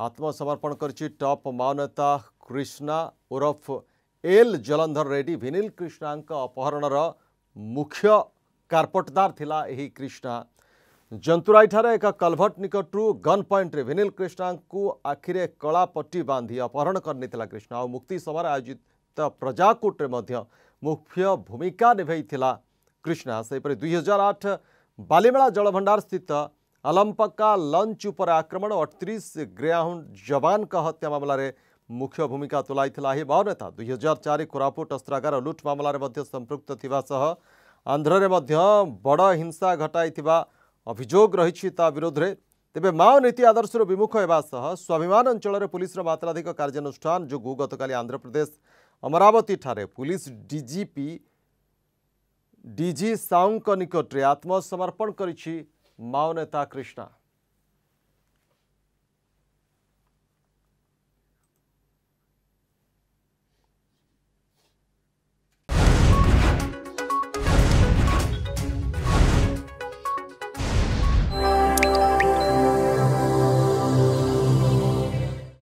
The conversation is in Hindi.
आत्मसमर्पण टप माता क्रिस् ओरफ एल जलन्धर रेड्डी भिन क्रिस्को अपहरण मुख्य कर्पटदार ठालाही क्रिस् जी ठार एक कलभट निकटु गन पइन्ट्रे भिन क्रिष्णा आखिरे कलापट्टि बांधी अपहरण गरिने क्रिस् आउँ मुक्ति सभार आयोजित प्रजाकुट्रे मुख्य भूमिका निभैला कृष्णापरि दुई हजार आठ बालेमेला जलभण्डार स्थित आलमपक्का लंच उपर आक्रमण अठतीस ग्रेहाउंड जवान का हत्या मामलें मुख्य भूमिका तुलाईता तो ही बहुनेता दुई हजार चार कोरापुट अस्त्रागार लुट मामलें संप्रक्त आंध्रे बड़ हिंसा घटाई अभोग रही विरोध में तेज माओ नीति आदर्श विमुख होगासह स्वाभिमान अंचल पुलिस मात्राधिक कार्यानुष्ठान जो गत आंध्र प्रदेश अमरावती ठारे पुलिस डीजीपी डीजी साउ निकट आत्मसमर्पण कर मौनता कृष्णा